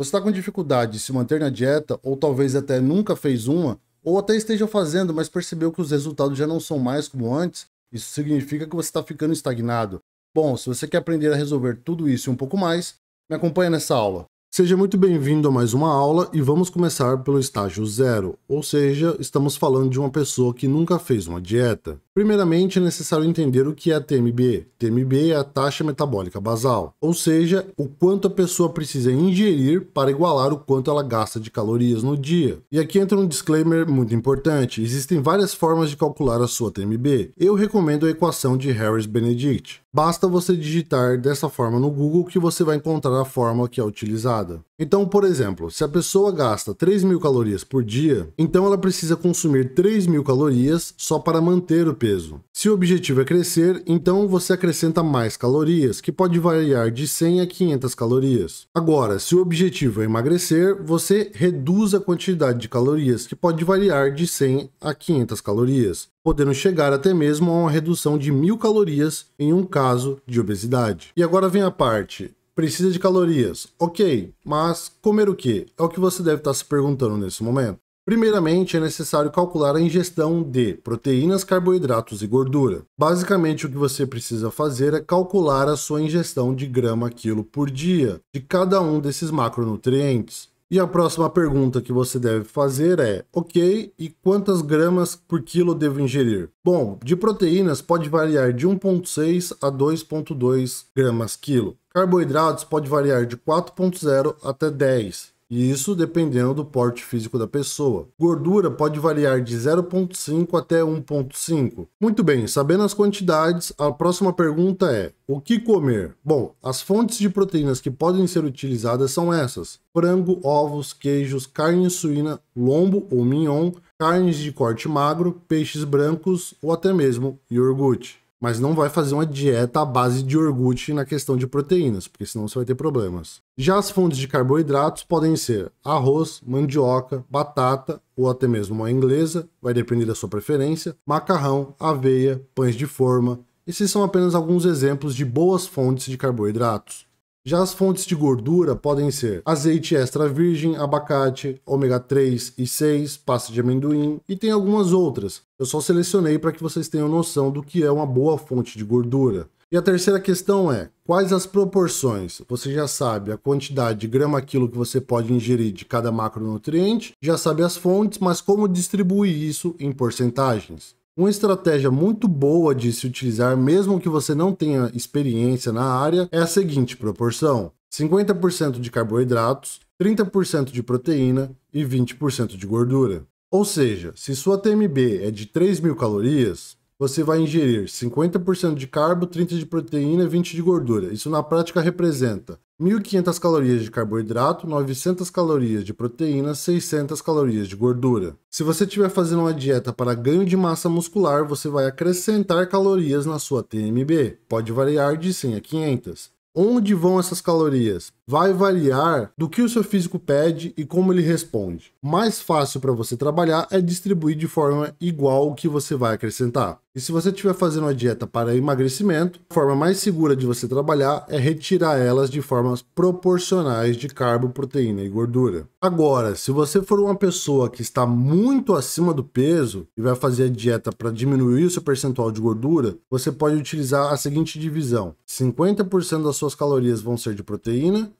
Você está com dificuldade de se manter na dieta, ou talvez até nunca fez uma, ou até esteja fazendo, mas percebeu que os resultados já não são mais como antes, isso significa que você está ficando estagnado. Bom, se você quer aprender a resolver tudo isso e um pouco mais, me acompanha nessa aula. Seja muito bem-vindo a mais uma aula e vamos começar pelo estágio zero, ou seja, estamos falando de uma pessoa que nunca fez uma dieta. Primeiramente, é necessário entender o que é a TMB. TMB é a taxa metabólica basal, ou seja, o quanto a pessoa precisa ingerir para igualar o quanto ela gasta de calorias no dia. E aqui entra um disclaimer muito importante: existem várias formas de calcular a sua TMB. Eu recomendo a equação de Harris-Benedict. Basta você digitar dessa forma no Google que você vai encontrar a fórmula que é utilizada. Então, por exemplo, se a pessoa gasta 3 mil calorias por dia, então ela precisa consumir 3 mil calorias só para manter o peso. Se o objetivo é crescer, então você acrescenta mais calorias, que pode variar de 100 a 500 calorias. Agora, se o objetivo é emagrecer, você reduz a quantidade de calorias, que pode variar de 100 a 500 calorias podendo chegar até mesmo a uma redução de mil calorias em um caso de obesidade. E agora vem a parte: Precisa de calorias. Ok, mas comer o que? É o que você deve estar se perguntando nesse momento. Primeiramente, é necessário calcular a ingestão de proteínas, carboidratos e gordura. Basicamente, o que você precisa fazer é calcular a sua ingestão de grama quilo por dia de cada um desses macronutrientes. E a próxima pergunta que você deve fazer é: ok, e quantas gramas por quilo devo ingerir? Bom, de proteínas pode variar de 1,6 a 2,2 gramas quilo. Carboidratos pode variar de 4,0 até 10 e isso dependendo do porte físico da pessoa. Gordura pode variar de 0,5 até 1,5. Muito bem, sabendo as quantidades, a próxima pergunta é: o que comer? Bom, as fontes de proteínas que podem ser utilizadas são essas: frango, ovos, queijos, carne suína, lombo ou mignon, carnes de corte magro, peixes brancos ou até mesmo iogurte mas não vai fazer uma dieta à base de iogurte na questão de proteínas, porque senão você vai ter problemas. Já as fontes de carboidratos podem ser arroz, mandioca, batata ou até mesmo uma inglesa, vai depender da sua preferência, macarrão, aveia, pães de forma. Esses são apenas alguns exemplos de boas fontes de carboidratos. Já as fontes de gordura podem ser azeite extra virgem, abacate, ômega 3 e 6, pasta de amendoim e tem algumas outras. Eu só selecionei para que vocês tenham noção do que é uma boa fonte de gordura. E a terceira questão é: quais as proporções? Você já sabe a quantidade de grama quilo que você pode ingerir de cada macronutriente, já sabe as fontes, mas como distribuir isso em porcentagens? Uma estratégia muito boa de se utilizar, mesmo que você não tenha experiência na área, é a seguinte proporção: 50% de carboidratos, 30% de proteína e 20% de gordura. Ou seja, se sua TMB é de 3.000 calorias, você vai ingerir 50% de carbo, 30% de proteína e 20% de gordura. Isso na prática representa 1.500 calorias de carboidrato, 900 calorias de proteína, 600 calorias de gordura. Se você estiver fazendo uma dieta para ganho de massa muscular, você vai acrescentar calorias na sua TMB. Pode variar de 100 a 500. Onde vão essas calorias? Vai variar do que o seu físico pede e como ele responde. Mais fácil para você trabalhar é distribuir de forma igual o que você vai acrescentar. E se você estiver fazendo uma dieta para emagrecimento, a forma mais segura de você trabalhar é retirar elas de formas proporcionais de carbo, proteína e gordura. Agora, se você for uma pessoa que está muito acima do peso e vai fazer a dieta para diminuir o seu percentual de gordura, você pode utilizar a seguinte divisão: 50% das suas calorias vão ser de proteína,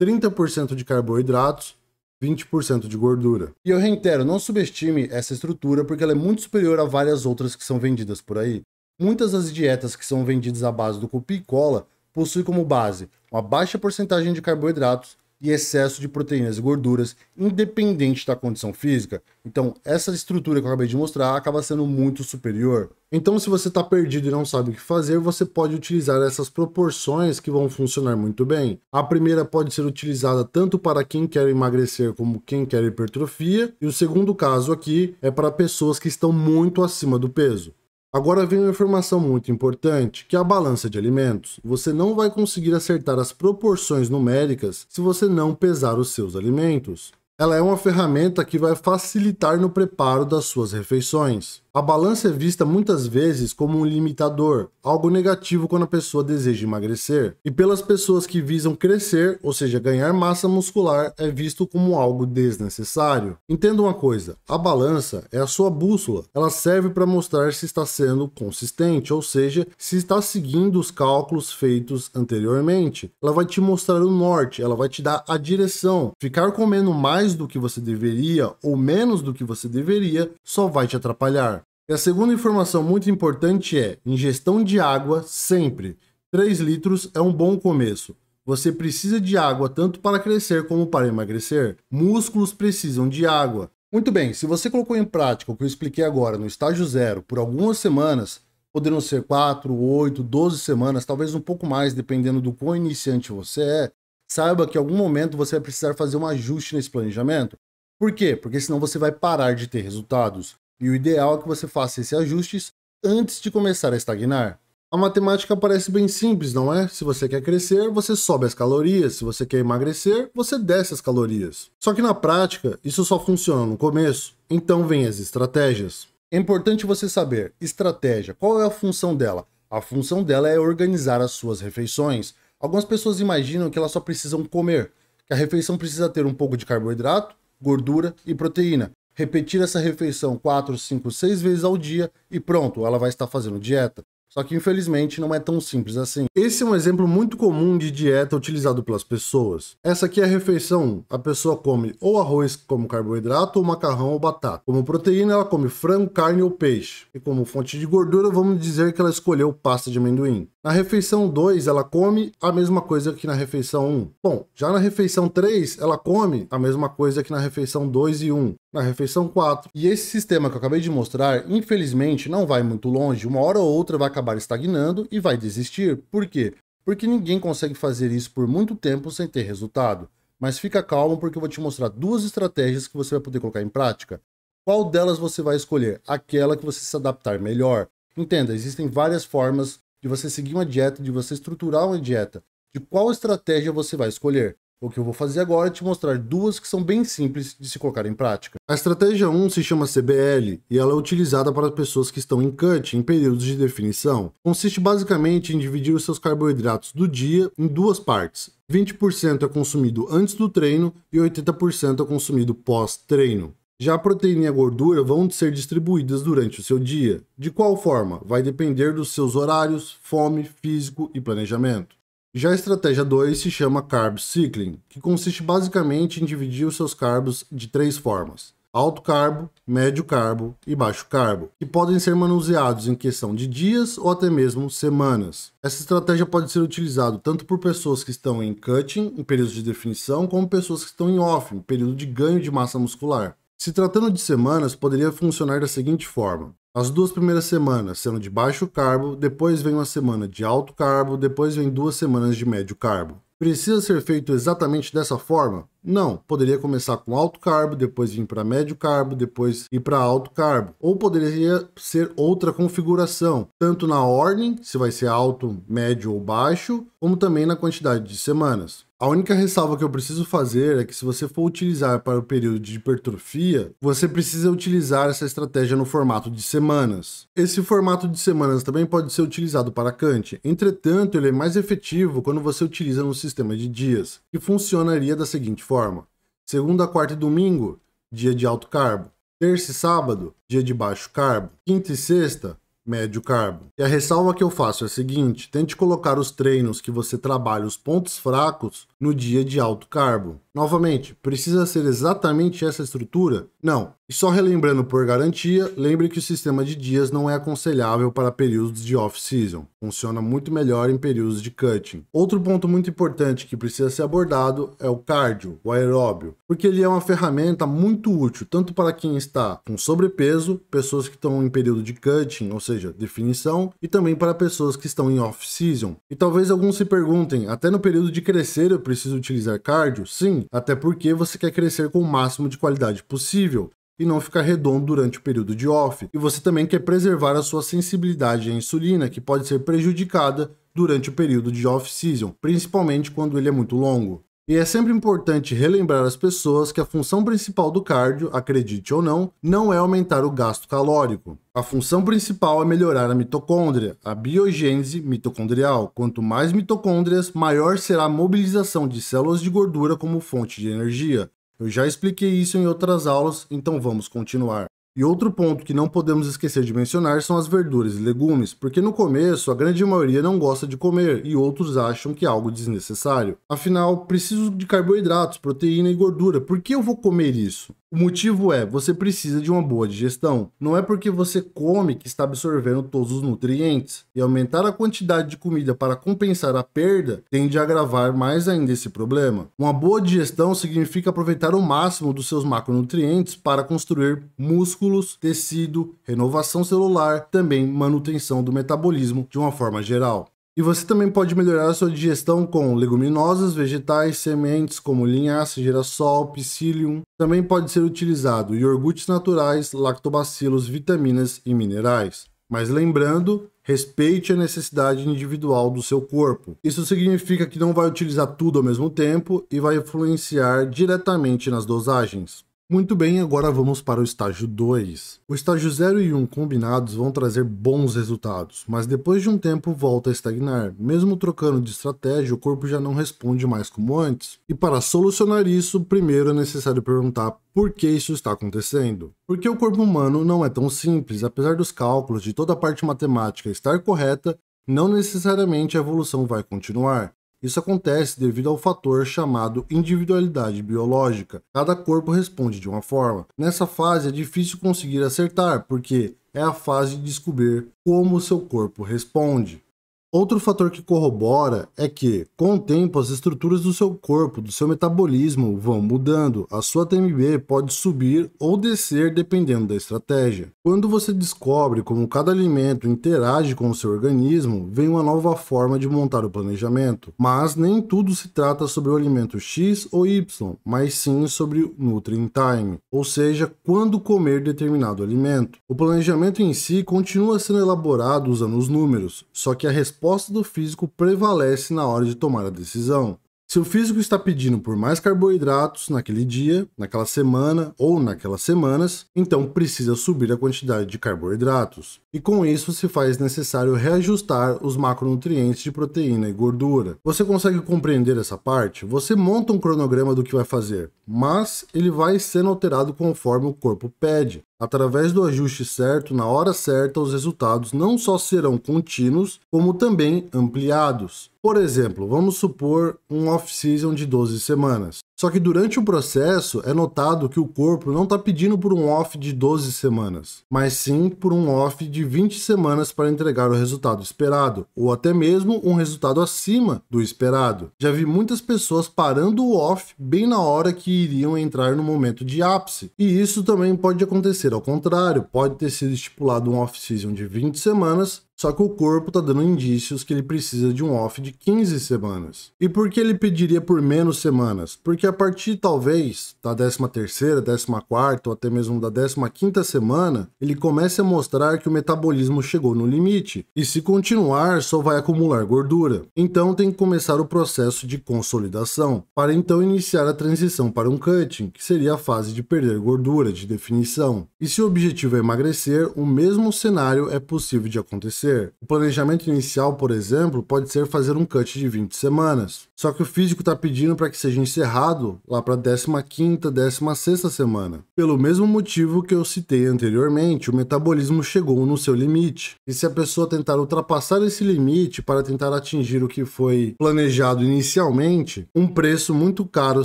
30% de carboidratos 20% de gordura. E eu reitero, não subestime essa estrutura porque ela é muito superior a várias outras que são vendidas por aí. Muitas das dietas que são vendidas à base do cupim e cola possuem como base uma baixa porcentagem de carboidratos, e excesso de proteínas e gorduras, independente da condição física. Então, essa estrutura que eu acabei de mostrar acaba sendo muito superior. Então, se você está perdido e não sabe o que fazer, você pode utilizar essas proporções que vão funcionar muito bem. A primeira pode ser utilizada tanto para quem quer emagrecer como quem quer hipertrofia, e o segundo caso aqui é para pessoas que estão muito acima do peso. Agora vem uma informação muito importante, que é a balança de alimentos. Você não vai conseguir acertar as proporções numéricas se você não pesar os seus alimentos. Ela é uma ferramenta que vai facilitar no preparo das suas refeições. A balança é vista muitas vezes como um limitador, algo negativo quando a pessoa deseja emagrecer. E pelas pessoas que visam crescer, ou seja, ganhar massa muscular, é visto como algo desnecessário. Entenda uma coisa: a balança é a sua bússola. Ela serve para mostrar se está sendo consistente, ou seja, se está seguindo os cálculos feitos anteriormente. Ela vai te mostrar o norte, ela vai te dar a direção. Ficar comendo mais mais do que você deveria ou menos do que você deveria só vai te atrapalhar. E a segunda informação muito importante é: ingestão de água sempre. 3 litros é um bom começo. Você precisa de água tanto para crescer como para emagrecer. Músculos precisam de água. Muito bem, se você colocou em prática o que eu expliquei agora no estágio zero por algumas semanas, poderão ser 4, 8, 12 semanas, talvez um pouco mais, dependendo do quão iniciante você é, saiba que em algum momento você vai precisar fazer um ajuste nesse planejamento. Por quê? Porque senão você vai parar de ter resultados. E o ideal é que você faça esses ajustes antes de começar a estagnar. A matemática parece bem simples, não é? Se você quer crescer, você sobe as calorias. Se você quer emagrecer, você desce as calorias. Só que na prática, isso só funciona no começo. Então vem as estratégias. É importante você saber, estratégia, qual é a função dela? A função dela é organizar as suas refeições. Algumas pessoas imaginam que elas só precisam comer, que a refeição precisa ter um pouco de carboidrato, gordura e proteína. Repetir essa refeição 4, 5, 6 vezes ao dia e pronto, ela vai estar fazendo dieta. Só que infelizmente não é tão simples assim. Esse é um exemplo muito comum de dieta utilizado pelas pessoas. Essa aqui é a refeição. A pessoa come ou arroz como carboidrato, ou macarrão ou batata. Como proteína, ela come frango, carne ou peixe. E como fonte de gordura, vamos dizer que ela escolheu pasta de amendoim. Na refeição 2, ela come a mesma coisa que na refeição 1. Um. Bom, já na refeição 3, ela come a mesma coisa que na refeição 2 e 1. Um na refeição 4. E esse sistema que eu acabei de mostrar, infelizmente, não vai muito longe. Uma hora ou outra vai acabar estagnando e vai desistir. Por quê? Porque ninguém consegue fazer isso por muito tempo sem ter resultado. Mas fica calmo porque eu vou te mostrar duas estratégias que você vai poder colocar em prática. Qual delas você vai escolher? Aquela que você se adaptar melhor. Entenda, existem várias formas de você seguir uma dieta, de você estruturar uma dieta, de qual estratégia você vai escolher. O que eu vou fazer agora é te mostrar duas que são bem simples de se colocar em prática. A estratégia 1 se chama CBL e ela é utilizada para pessoas que estão em cut, em períodos de definição. Consiste basicamente em dividir os seus carboidratos do dia em duas partes. 20% é consumido antes do treino e 80% é consumido pós-treino. Já a proteína e a gordura vão ser distribuídas durante o seu dia. De qual forma? Vai depender dos seus horários, fome, físico e planejamento. Já a estratégia 2 se chama Carb Cycling, que consiste basicamente em dividir os seus carbos de três formas alto carbo, médio carbo e baixo carbo, que podem ser manuseados em questão de dias ou até mesmo semanas. Essa estratégia pode ser utilizada tanto por pessoas que estão em cutting, em período de definição, como pessoas que estão em off, em período de ganho de massa muscular. Se tratando de semanas, poderia funcionar da seguinte forma: as duas primeiras semanas sendo de baixo carbo, depois vem uma semana de alto carbo, depois vem duas semanas de médio carbo. Precisa ser feito exatamente dessa forma? Não, poderia começar com alto carbo, depois vir para médio carbo, depois ir para alto carbo. Ou poderia ser outra configuração, tanto na ordem, se vai ser alto, médio ou baixo, como também na quantidade de semanas. A única ressalva que eu preciso fazer é que se você for utilizar para o período de hipertrofia, você precisa utilizar essa estratégia no formato de semanas. Esse formato de semanas também pode ser utilizado para Kant, entretanto ele é mais efetivo quando você utiliza no sistema de dias, que funcionaria da seguinte forma. Segunda, quarta e domingo, dia de alto carbo. Terça e sábado, dia de baixo carbo. Quinta e sexta, médio carbo. E a ressalva que eu faço é a seguinte: tente colocar os treinos que você trabalha os pontos fracos no dia de alto carbo. Novamente, precisa ser exatamente essa estrutura? Não. E só relembrando por garantia, lembre que o sistema de dias não é aconselhável para períodos de off-season. Funciona muito melhor em períodos de cutting. Outro ponto muito importante que precisa ser abordado é o cardio, o aeróbio, porque ele é uma ferramenta muito útil tanto para quem está com sobrepeso, pessoas que estão em período de cutting, ou seja, definição, e também para pessoas que estão em off-season. E talvez alguns se perguntem, até no período de crescer eu preciso utilizar cardio? Sim, até porque você quer crescer com o máximo de qualidade possível e não ficar redondo durante o período de off. E você também quer preservar a sua sensibilidade à insulina, que pode ser prejudicada durante o período de off-season, principalmente quando ele é muito longo. E é sempre importante relembrar as pessoas que a função principal do cardio, acredite ou não, não é aumentar o gasto calórico. A função principal é melhorar a mitocôndria, a biogênese mitocondrial. Quanto mais mitocôndrias, maior será a mobilização de células de gordura como fonte de energia. Eu já expliquei isso em outras aulas, então vamos continuar. E outro ponto que não podemos esquecer de mencionar são as verduras e legumes, porque no começo a grande maioria não gosta de comer e outros acham que é algo desnecessário. Afinal, preciso de carboidratos, proteína e gordura, por que eu vou comer isso? O motivo é você precisa de uma boa digestão. Não é porque você come que está absorvendo todos os nutrientes. E aumentar a quantidade de comida para compensar a perda tende a agravar mais ainda esse problema. Uma boa digestão significa aproveitar o máximo dos seus macronutrientes para construir músculos músculos, tecido, renovação celular, também manutenção do metabolismo de uma forma geral. E você também pode melhorar a sua digestão com leguminosas, vegetais, sementes como linhaça, girassol, psyllium. Também pode ser utilizado iogurtes naturais, lactobacilos, vitaminas e minerais. Mas lembrando, respeite a necessidade individual do seu corpo. Isso significa que não vai utilizar tudo ao mesmo tempo e vai influenciar diretamente nas dosagens. Muito bem, agora vamos para o estágio 2. O estágio 0 e 1 um combinados vão trazer bons resultados, mas depois de um tempo volta a estagnar. Mesmo trocando de estratégia, o corpo já não responde mais como antes. E para solucionar isso, primeiro é necessário perguntar por que isso está acontecendo. Porque o corpo humano não é tão simples, apesar dos cálculos de toda a parte matemática estar correta, não necessariamente a evolução vai continuar. Isso acontece devido ao fator chamado individualidade biológica. Cada corpo responde de uma forma. Nessa fase é difícil conseguir acertar, porque é a fase de descobrir como o seu corpo responde. Outro fator que corrobora é que, com o tempo, as estruturas do seu corpo, do seu metabolismo, vão mudando. A sua TMB pode subir ou descer dependendo da estratégia. Quando você descobre como cada alimento interage com o seu organismo, vem uma nova forma de montar o planejamento. Mas nem tudo se trata sobre o alimento X ou Y, mas sim sobre o Nutrient Time, ou seja, quando comer determinado alimento. O planejamento em si continua sendo elaborado usando os números, só que a resposta resposta do físico prevalece na hora de tomar a decisão. Se o físico está pedindo por mais carboidratos naquele dia, naquela semana ou naquelas semanas, então precisa subir a quantidade de carboidratos. E com isso se faz necessário reajustar os macronutrientes de proteína e gordura. Você consegue compreender essa parte? Você monta um cronograma do que vai fazer, mas ele vai sendo alterado conforme o corpo pede. Através do ajuste certo, na hora certa, os resultados não só serão contínuos, como também ampliados. Por exemplo, vamos supor um off-season de 12 semanas. Só que durante o processo é notado que o corpo não está pedindo por um off de 12 semanas, mas sim por um off de 20 semanas para entregar o resultado esperado, ou até mesmo um resultado acima do esperado. Já vi muitas pessoas parando o off bem na hora que iriam entrar no momento de ápice. E isso também pode acontecer ao contrário, pode ter sido estipulado um off season de 20 semanas só que o corpo está dando indícios que ele precisa de um off de 15 semanas. E por que ele pediria por menos semanas? Porque a partir talvez da 13 terceira, 14 quarta ou até mesmo da 15 quinta semana, ele começa a mostrar que o metabolismo chegou no limite. E se continuar, só vai acumular gordura. Então tem que começar o processo de consolidação, para então iniciar a transição para um cutting, que seria a fase de perder gordura, de definição. E se o objetivo é emagrecer, o mesmo cenário é possível de acontecer o planejamento inicial, por exemplo, pode ser fazer um cut de 20 semanas. Só que o físico está pedindo para que seja encerrado lá para a 15ª, 16ª semana. Pelo mesmo motivo que eu citei anteriormente, o metabolismo chegou no seu limite. E se a pessoa tentar ultrapassar esse limite para tentar atingir o que foi planejado inicialmente, um preço muito caro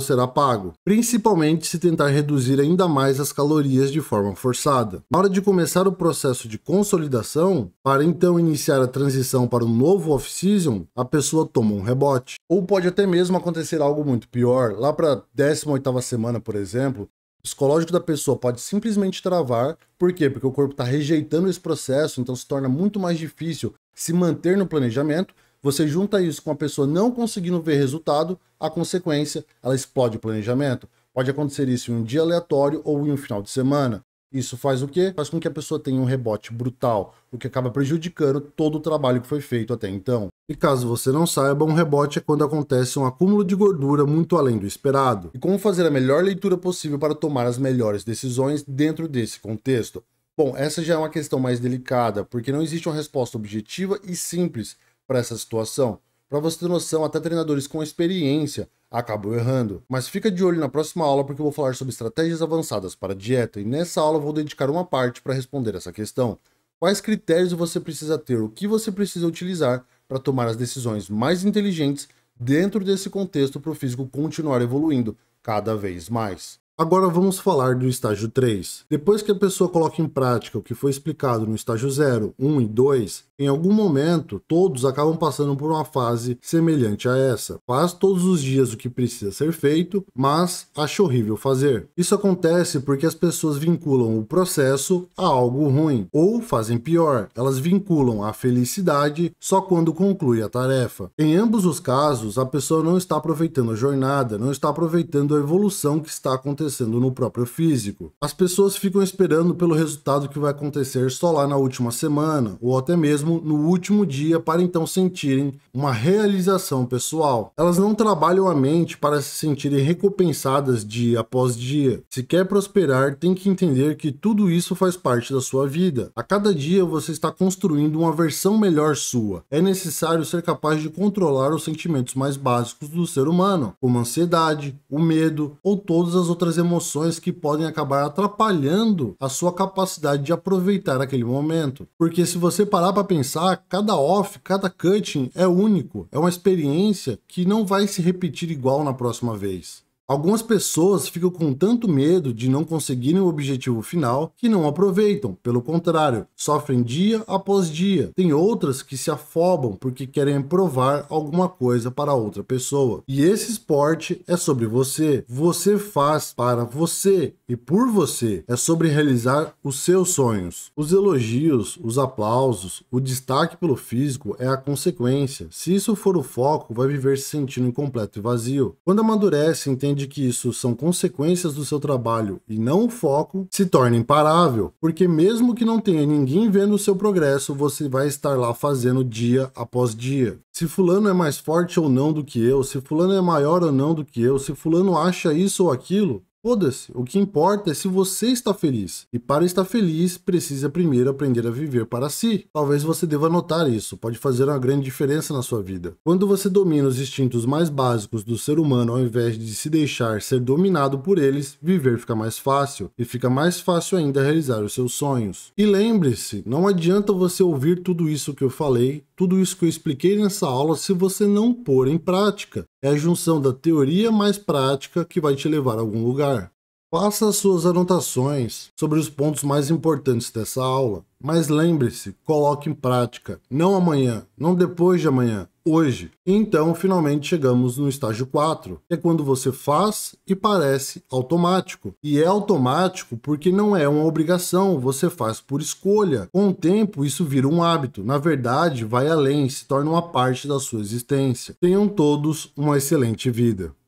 será pago, principalmente se tentar reduzir ainda mais as calorias de forma forçada. Na hora de começar o processo de consolidação, para então iniciar a transição para um novo off-season, a pessoa toma um rebote. Ou pode até mesmo acontecer algo muito pior. Lá para a 18ª semana, por exemplo, o psicológico da pessoa pode simplesmente travar. Por quê? Porque o corpo está rejeitando esse processo, então se torna muito mais difícil se manter no planejamento. Você junta isso com a pessoa não conseguindo ver resultado, a consequência, ela explode o planejamento. Pode acontecer isso em um dia aleatório ou em um final de semana. Isso faz o quê? Faz com que a pessoa tenha um rebote brutal, o que acaba prejudicando todo o trabalho que foi feito até então. E caso você não saiba, um rebote é quando acontece um acúmulo de gordura muito além do esperado. E como fazer a melhor leitura possível para tomar as melhores decisões dentro desse contexto? Bom, essa já é uma questão mais delicada, porque não existe uma resposta objetiva e simples para essa situação. Para você ter noção, até treinadores com experiência acabam errando. Mas fica de olho na próxima aula porque eu vou falar sobre estratégias avançadas para dieta e nessa aula eu vou dedicar uma parte para responder essa questão. Quais critérios você precisa ter, o que você precisa utilizar para tomar as decisões mais inteligentes dentro desse contexto para o físico continuar evoluindo cada vez mais. Agora vamos falar do estágio 3. Depois que a pessoa coloca em prática o que foi explicado no estágio 0, 1 e 2, em algum momento todos acabam passando por uma fase semelhante a essa. Faz todos os dias o que precisa ser feito, mas acha horrível fazer. Isso acontece porque as pessoas vinculam o processo a algo ruim, ou fazem pior, elas vinculam a felicidade só quando conclui a tarefa. Em ambos os casos, a pessoa não está aproveitando a jornada, não está aproveitando a evolução que está acontecendo acontecendo no próprio físico. As pessoas ficam esperando pelo resultado que vai acontecer só lá na última semana ou até mesmo no último dia para então sentirem uma realização pessoal. Elas não trabalham a mente para se sentirem recompensadas dia após dia. Se quer prosperar, tem que entender que tudo isso faz parte da sua vida. A cada dia você está construindo uma versão melhor sua. É necessário ser capaz de controlar os sentimentos mais básicos do ser humano, como a ansiedade, o medo ou todas as outras outras emoções que podem acabar atrapalhando a sua capacidade de aproveitar aquele momento. Porque se você parar para pensar, cada off, cada cutting é único, é uma experiência que não vai se repetir igual na próxima vez. Algumas pessoas ficam com tanto medo de não conseguirem o objetivo final que não aproveitam, pelo contrário, sofrem dia após dia. Tem outras que se afobam porque querem provar alguma coisa para outra pessoa. E esse esporte é sobre você. Você faz para você e por você. É sobre realizar os seus sonhos. Os elogios, os aplausos, o destaque pelo físico é a consequência. Se isso for o foco, vai viver se sentindo incompleto e vazio. Quando amadurece, entende entende que isso são consequências do seu trabalho e não o foco, se torna imparável, porque mesmo que não tenha ninguém vendo o seu progresso, você vai estar lá fazendo dia após dia. Se fulano é mais forte ou não do que eu, se fulano é maior ou não do que eu, se fulano acha isso ou aquilo, Foda-se, o que importa é se você está feliz. E para estar feliz, precisa primeiro aprender a viver para si. Talvez você deva notar isso, pode fazer uma grande diferença na sua vida. Quando você domina os instintos mais básicos do ser humano ao invés de se deixar ser dominado por eles, viver fica mais fácil e fica mais fácil ainda realizar os seus sonhos. E lembre-se, não adianta você ouvir tudo isso que eu falei tudo isso que eu expliquei nessa aula, se você não pôr em prática, é a junção da teoria mais prática que vai te levar a algum lugar. Faça as suas anotações sobre os pontos mais importantes dessa aula, mas lembre-se, coloque em prática, não amanhã, não depois de amanhã, hoje. Então, finalmente chegamos no estágio 4, que é quando você faz e parece automático. E é automático porque não é uma obrigação, você faz por escolha. Com o tempo, isso vira um hábito. Na verdade, vai além, se torna uma parte da sua existência. Tenham todos uma excelente vida.